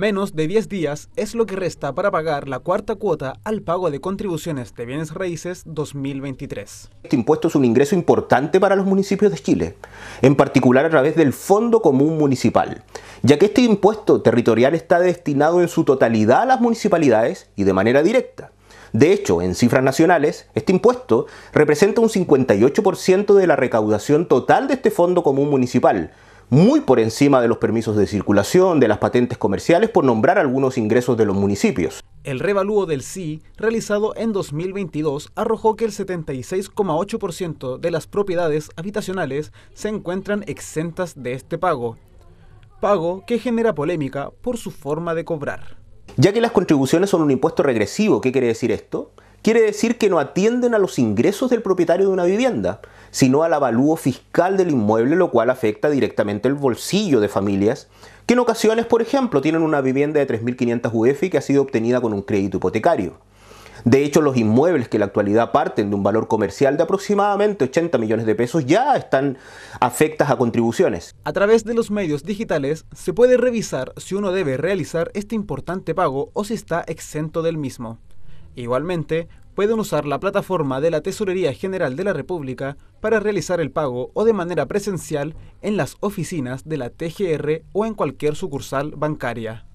Menos de 10 días es lo que resta para pagar la cuarta cuota al pago de contribuciones de bienes raíces 2023. Este impuesto es un ingreso importante para los municipios de Chile, en particular a través del Fondo Común Municipal, ya que este impuesto territorial está destinado en su totalidad a las municipalidades y de manera directa. De hecho, en cifras nacionales, este impuesto representa un 58% de la recaudación total de este Fondo Común Municipal, muy por encima de los permisos de circulación, de las patentes comerciales, por nombrar algunos ingresos de los municipios. El revalúo del SI realizado en 2022 arrojó que el 76,8% de las propiedades habitacionales se encuentran exentas de este pago, pago que genera polémica por su forma de cobrar. Ya que las contribuciones son un impuesto regresivo, ¿qué quiere decir esto? Quiere decir que no atienden a los ingresos del propietario de una vivienda, sino al avalúo fiscal del inmueble, lo cual afecta directamente el bolsillo de familias que en ocasiones, por ejemplo, tienen una vivienda de 3.500 UF que ha sido obtenida con un crédito hipotecario. De hecho, los inmuebles que en la actualidad parten de un valor comercial de aproximadamente 80 millones de pesos ya están afectas a contribuciones. A través de los medios digitales se puede revisar si uno debe realizar este importante pago o si está exento del mismo. Igualmente, pueden usar la plataforma de la Tesorería General de la República para realizar el pago o de manera presencial en las oficinas de la TGR o en cualquier sucursal bancaria.